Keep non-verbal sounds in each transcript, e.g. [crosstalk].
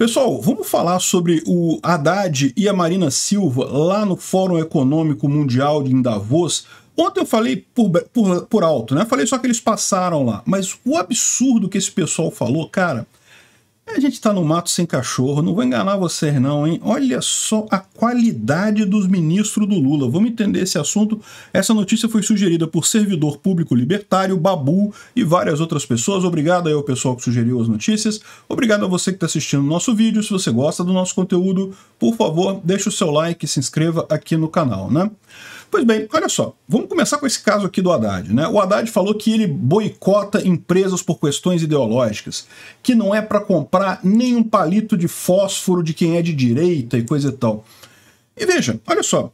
Pessoal, vamos falar sobre o Haddad e a Marina Silva lá no Fórum Econômico Mundial em Davos. Ontem eu falei por, por, por alto, né? Falei só que eles passaram lá. Mas o absurdo que esse pessoal falou, cara, a gente está no mato sem cachorro, não vou enganar vocês não, hein? Olha só a qualidade dos ministros do Lula. Vamos entender esse assunto. Essa notícia foi sugerida por servidor público libertário, Babu e várias outras pessoas. Obrigado aí ao pessoal que sugeriu as notícias. Obrigado a você que está assistindo o nosso vídeo. Se você gosta do nosso conteúdo, por favor, deixe o seu like e se inscreva aqui no canal, né? Pois bem, olha só, vamos começar com esse caso aqui do Haddad. Né? O Haddad falou que ele boicota empresas por questões ideológicas, que não é para comprar nenhum palito de fósforo de quem é de direita e coisa e tal. E veja, olha só,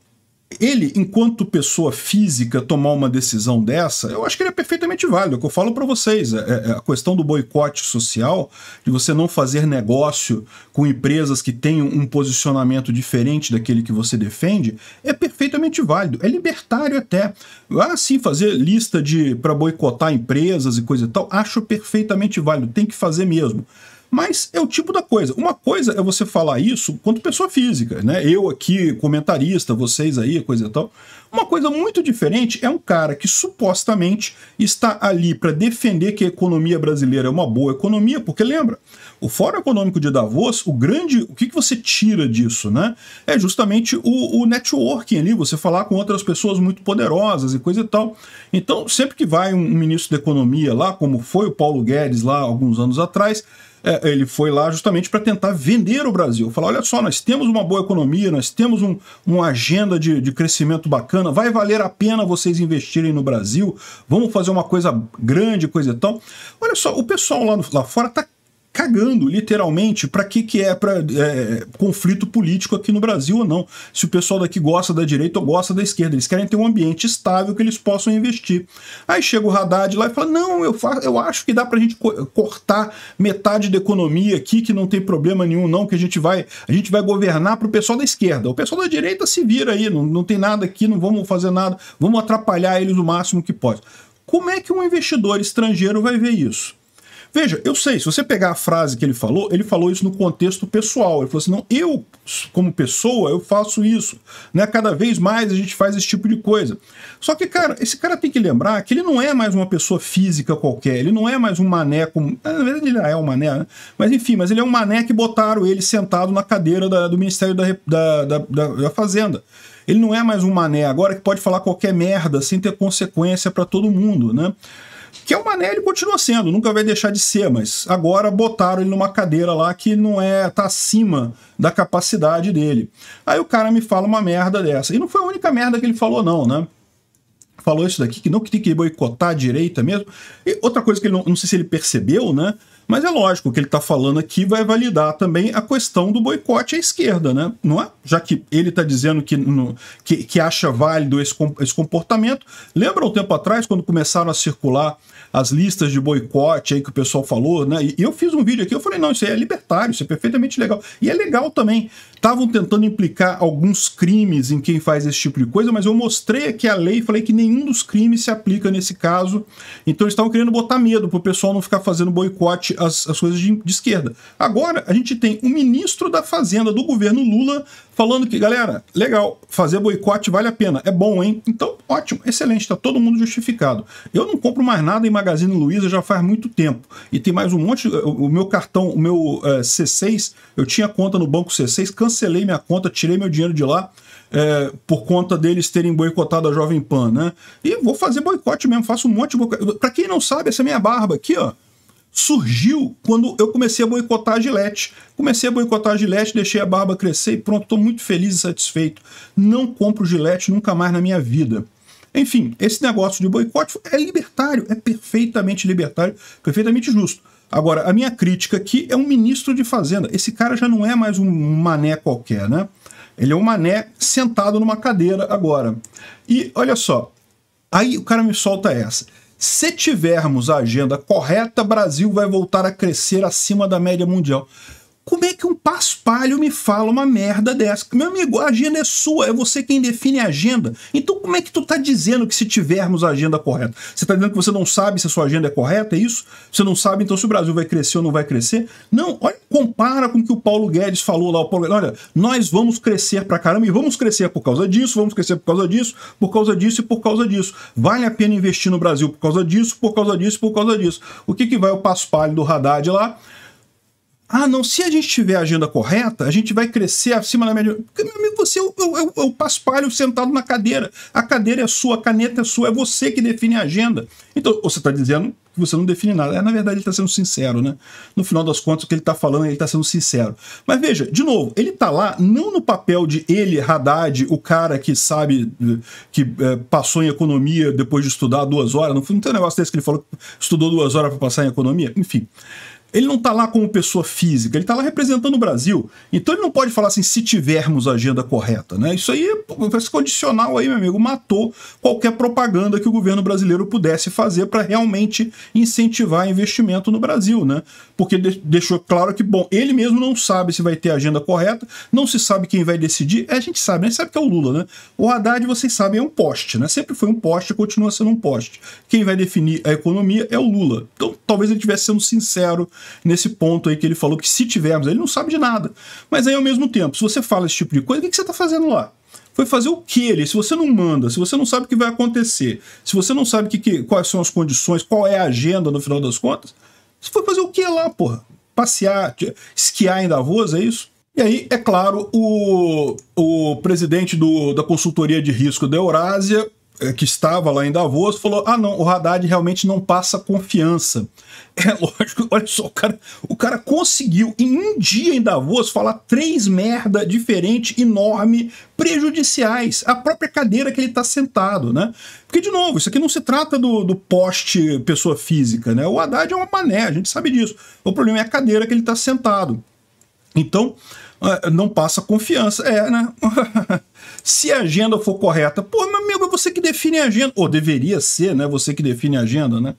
ele, enquanto pessoa física, tomar uma decisão dessa, eu acho que ele é perfeitamente válido. É o que eu falo para vocês, é, é, a questão do boicote social, de você não fazer negócio com empresas que tenham um posicionamento diferente daquele que você defende, é perfeitamente válido. É libertário até. Ah, sim, fazer lista de para boicotar empresas e coisa e tal, acho perfeitamente válido. Tem que fazer mesmo. Mas é o tipo da coisa. Uma coisa é você falar isso quanto pessoa física, né? Eu aqui, comentarista, vocês aí, coisa e tal. Uma coisa muito diferente é um cara que supostamente está ali para defender que a economia brasileira é uma boa economia, porque lembra, o Fórum Econômico de Davos, o grande. O que, que você tira disso, né? É justamente o, o networking ali, você falar com outras pessoas muito poderosas e coisa e tal. Então, sempre que vai um ministro da economia lá, como foi o Paulo Guedes lá alguns anos atrás é, ele foi lá justamente para tentar vender o Brasil. Falar: olha só, nós temos uma boa economia, nós temos um, uma agenda de, de crescimento bacana, vai valer a pena vocês investirem no Brasil, vamos fazer uma coisa grande, coisa e tal. Olha só, o pessoal lá, no, lá fora está cagando literalmente para que que é para é, conflito político aqui no Brasil ou não. Se o pessoal daqui gosta da direita ou gosta da esquerda, eles querem ter um ambiente estável que eles possam investir. Aí chega o Haddad lá e fala: "Não, eu faço, eu acho que dá para a gente co cortar metade da economia aqui que não tem problema nenhum não, que a gente vai a gente vai governar para o pessoal da esquerda. O pessoal da direita se vira aí, não, não tem nada aqui, não vamos fazer nada, vamos atrapalhar eles o máximo que pode." Como é que um investidor estrangeiro vai ver isso? Veja, eu sei, se você pegar a frase que ele falou, ele falou isso no contexto pessoal. Ele falou assim: não, eu, como pessoa, eu faço isso. Né? Cada vez mais a gente faz esse tipo de coisa. Só que, cara, esse cara tem que lembrar que ele não é mais uma pessoa física qualquer, ele não é mais um mané como. Na verdade, ele é um mané, né? Mas enfim, mas ele é um mané que botaram ele sentado na cadeira da, do Ministério da, da, da, da Fazenda ele não é mais um mané agora que pode falar qualquer merda sem ter consequência para todo mundo, né? que é o Mané, ele continua sendo, nunca vai deixar de ser, mas agora botaram ele numa cadeira lá que não é, tá acima da capacidade dele. Aí o cara me fala uma merda dessa. E não foi a única merda que ele falou, não, né? Falou isso daqui, que não que tem que boicotar a direita mesmo. E outra coisa que ele não, não sei se ele percebeu, né? Mas é lógico que ele está falando aqui vai validar também a questão do boicote à esquerda, né? Não é? Já que ele está dizendo que, no, que, que, acha válido esse, esse comportamento. Lembra um tempo atrás, quando começaram a circular as listas de boicote aí que o pessoal falou, né? E, eu fiz um vídeo aqui, eu falei, não, isso aí é libertário, isso é perfeitamente legal. E é legal também. Estavam tentando implicar alguns crimes em quem faz esse tipo de coisa, mas eu mostrei aqui a lei e falei que nenhum dos crimes se aplica nesse caso. Então eles estavam querendo botar medo para o pessoal não ficar fazendo boicote as, as coisas de, de esquerda. Agora, a gente tem o um ministro da Fazenda do governo Lula falando que, galera, legal, fazer boicote vale a pena, é bom, hein? Então, ótimo, excelente, está todo mundo justificado. Eu não compro mais nada em Magazine Luiza já faz muito tempo. E tem mais um monte, o meu cartão, o meu é, C6, eu tinha conta no banco C6, cancelei minha conta, tirei meu dinheiro de lá. É, por conta deles terem boicotado a Jovem Pan, né? E vou fazer boicote mesmo, faço um monte de boicote. Pra quem não sabe, essa é minha barba aqui, ó, surgiu quando eu comecei a boicotar a Gillette. Comecei a boicotar a Gillette, deixei a barba crescer e pronto, estou muito feliz e satisfeito. Não compro Gillette nunca mais na minha vida. Enfim, esse negócio de boicote é libertário, é perfeitamente libertário, perfeitamente justo. Agora, a minha crítica aqui é um ministro de Fazenda. Esse cara já não é mais um mané qualquer, né? Ele é um mané sentado numa cadeira agora. E olha só, aí o cara me solta essa. Se tivermos a agenda correta, Brasil vai voltar a crescer acima da média mundial. Como é que um paspalho me fala uma merda dessa? Meu amigo, a agenda é sua, é você quem define a agenda. Então como é que tu tá dizendo que se tivermos a agenda correta? Você tá dizendo que você não sabe se a sua agenda é correta, é isso? Você não sabe então se o Brasil vai crescer ou não vai crescer? Não, olha, compara com o que o Paulo Guedes falou lá. O Paulo Guedes, olha, nós vamos crescer pra caramba e vamos crescer por causa disso, vamos crescer por causa disso, por causa disso e por causa disso. Vale a pena investir no Brasil por causa disso, por causa disso, por causa disso. O que que vai o paspalho do Haddad lá? Ah, não, se a gente tiver a agenda correta, a gente vai crescer acima da média. Porque, meu amigo, você é o, é, o, paspalho sentado na cadeira. A cadeira é sua, a caneta é sua, é você que define a agenda. Então, você está dizendo que você não define nada. É, na verdade, ele está sendo sincero, né? No final das contas, o que ele está falando, ele está sendo sincero. Mas veja, de novo, ele está lá não no papel de ele, Haddad, o cara que sabe, que é, passou em economia depois de estudar duas horas. Não, não tem um negócio desse que ele falou que estudou duas horas para passar em economia? Enfim. Ele não está lá como pessoa física, ele está lá representando o Brasil. Então ele não pode falar assim, se tivermos a agenda correta, né? Isso aí esse condicional aí, meu amigo, matou qualquer propaganda que o governo brasileiro pudesse fazer para realmente incentivar investimento no Brasil, né? Porque deixou claro que, bom, ele mesmo não sabe se vai ter a agenda correta, não se sabe quem vai decidir. É, a gente sabe, né? A gente sabe que é o Lula, né? O Haddad, vocês sabem, é um poste, né? Sempre foi um poste e continua sendo um poste. Quem vai definir a economia é o Lula. Então, talvez ele estivesse sendo sincero nesse ponto aí que ele falou que se tivermos, ele não sabe de nada. Mas aí, ao mesmo tempo, se você fala esse tipo de coisa, o que, você está fazendo lá? foi fazer o que ele? Se você não manda, se você não sabe o que vai acontecer, se você não sabe que, que, quais são as condições, qual é a agenda no final das contas, você foi fazer o que lá, porra? Passear, esquiar em Davos, é isso? E aí, é claro, o, o presidente do, da consultoria de risco da Eurásia, eh, que estava lá em Davos, falou: ah, não, o Haddad realmente não passa confiança é [laughs] lógico, olha só, o cara, o cara conseguiu em um dia em Davos falar três merda diferente, enorme, prejudiciais à própria cadeira que ele está sentado, né? Porque, de novo, isso aqui não se trata do, do poste pessoa física, né? O Haddad é uma mané, a gente sabe disso. O problema é a cadeira que ele está sentado. Então, é, não passa confiança. É, né? [laughs] Se a agenda for correta, pô, meu amigo, é você que define a agenda. Ou deveria ser, né? Você que define a agenda, né?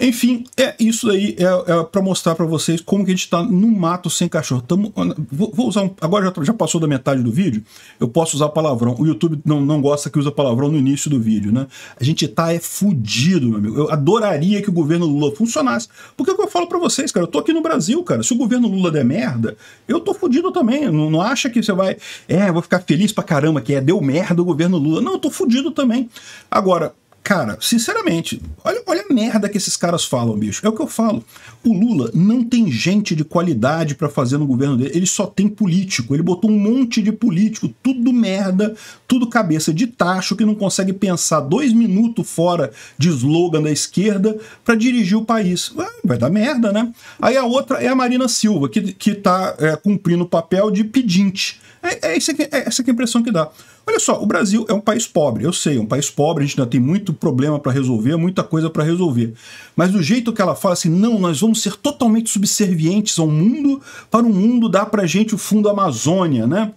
Enfim, é isso aí, é, é para mostrar para vocês como que a gente está no mato sem cachorro. Tamo, vou, vou usar um, agora já, já, passou da metade do vídeo, eu posso usar palavrão. O YouTube não, não gosta que usa palavrão no início do vídeo, né? A gente tá é fudido, meu amigo. Eu adoraria que o governo Lula funcionasse, porque é o que eu falo para vocês, cara, eu tô aqui no Brasil, cara. Se o governo Lula der merda, eu tô fudido também. Não, não acha que você vai, é, vou ficar feliz pra caramba que é deu merda o governo Lula. Não, eu tô fudido também. Agora, Cara, sinceramente, olha, olha a merda que esses caras falam, bicho. É o que eu falo. O Lula não tem gente de qualidade para fazer no governo dele, ele só tem político. Ele botou um monte de político, tudo merda, tudo cabeça de tacho, que não consegue pensar dois minutos fora de slogan da esquerda para dirigir o país. Vai dar merda, né? Aí a outra é a Marina Silva, que, que tá é, cumprindo o papel de pedinte. É, é, essa, é essa é a impressão que dá. Olha só, o Brasil é um país pobre, eu sei, é um país pobre, a gente ainda tem muito problema para resolver, muita coisa para resolver. Mas do jeito que ela fala assim, não, nós vamos ser totalmente subservientes ao mundo, para o mundo dar para gente o fundo Amazônia, né?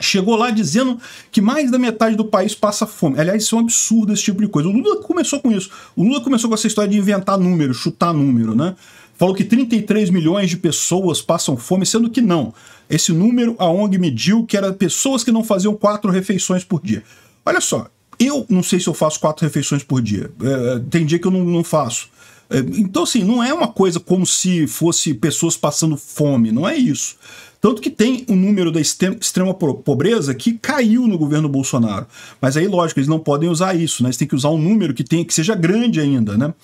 Chegou lá dizendo que mais da metade do país passa fome. Aliás, isso é um absurdo esse tipo de coisa. O Lula começou com isso. O Lula começou com essa história de inventar número, chutar número, né? falou que 33 milhões de pessoas passam fome, sendo que não. Esse número a ONG mediu que era pessoas que não faziam quatro refeições por dia. Olha só, eu não sei se eu faço quatro refeições por dia. É, é tem dia que eu não, não faço. É, então, assim, não é uma coisa como se fosse pessoas passando fome, não é isso. Tanto que tem o um número da extrema pobreza que caiu no governo Bolsonaro. Mas aí, lógico, eles não podem usar isso, né? Eles têm que usar um número que, tem, que seja grande ainda, né?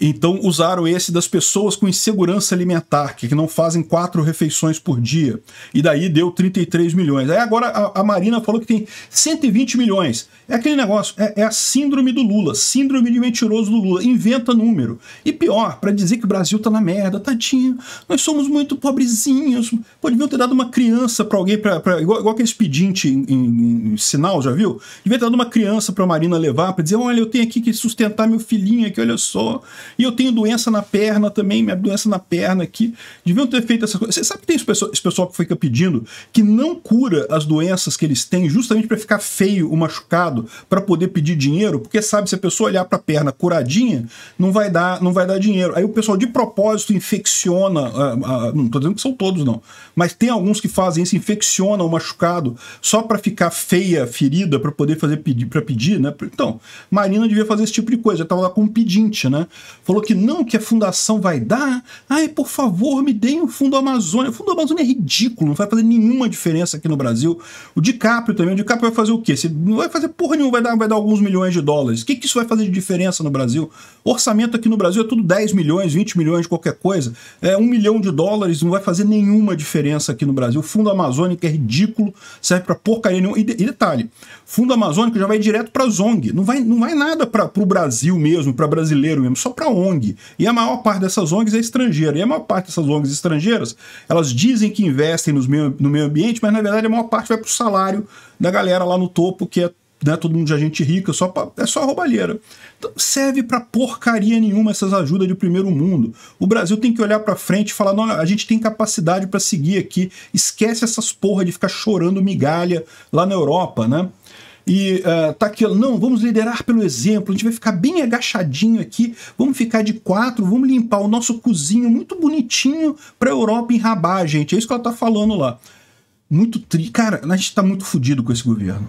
Então usaram esse das pessoas com insegurança alimentar, que não fazem quatro refeições por dia. E daí deu 33 milhões. Aí agora a, a Marina falou que tem 120 milhões. É aquele negócio, é, é, a síndrome do Lula, síndrome de mentiroso do Lula. Inventa número. E pior, para dizer que o Brasil tá na merda, tadinho. Nós somos muito pobrezinhos. Pô, deviam ter dado uma criança para alguém, pra, pra, igual, igual aquele pedinte em, em, em, sinal, já viu? Devia ter dado uma criança pra Marina levar, para dizer: olha, eu tenho aqui que sustentar meu filhinho aqui, olha só. E eu tenho doença na perna também, minha doença na perna aqui. Deviam ter feito essas coisas. Você sabe que tem esse pessoal, esse pessoal que fica pedindo que não cura as doenças que eles têm justamente para ficar feio o machucado, para poder pedir dinheiro, porque sabe se a pessoa olhar para a perna curadinha, não vai dar, não vai dar dinheiro. Aí o pessoal de propósito infecciona, ah, ah, não tô dizendo que são todos não, mas tem alguns que fazem isso, infecciona o machucado só para ficar feia, ferida, para poder fazer pedir, para pedir, né? Então, Marina devia fazer esse tipo de coisa, já tava lá com um pedinte, né? falou que não, que a fundação vai dar. Ai, por favor, me deem o Fundo Amazônia. O Fundo Amazônia é ridículo, não vai fazer nenhuma diferença aqui no Brasil. O DiCaprio também, o DiCaprio vai fazer o quê? Você não vai fazer porra nenhuma, vai dar, vai dar alguns milhões de dólares. O que, que isso vai fazer de diferença no Brasil? Orçamento aqui no Brasil é tudo 10 milhões, 20 milhões, qualquer coisa. É, um milhão de dólares não vai fazer nenhuma diferença aqui no Brasil. O Fundo Amazônico é ridículo, serve para porcaria nenhuma. E, e detalhe, Fundo Amazônico já vai direto para as ONG. Não vai, não vai nada para o Brasil mesmo, para brasileiro mesmo, só para ONG. E a maior parte dessas ONGs é estrangeira. E a maior parte dessas ONGs estrangeiras, elas dizem que investem nos meio, no meio ambiente, mas na verdade a maior parte vai para o salário da galera lá no topo, que é né, todo mundo de é gente rica, só pra, é só roubalheira. Então, serve para porcaria nenhuma essas ajudas de primeiro mundo. O Brasil tem que olhar para frente e falar: não, a gente tem capacidade para seguir aqui, esquece essas porra de ficar chorando migalha lá na Europa, né? e uh, tá aqui, não, vamos liderar pelo exemplo, a gente vai ficar bem agachadinho aqui, vamos ficar de quatro, vamos limpar o nosso cozinho muito bonitinho pra Europa enrabar, gente. É isso que ela tá falando lá. Muito tri... Cara, a gente tá muito fudido com esse governo.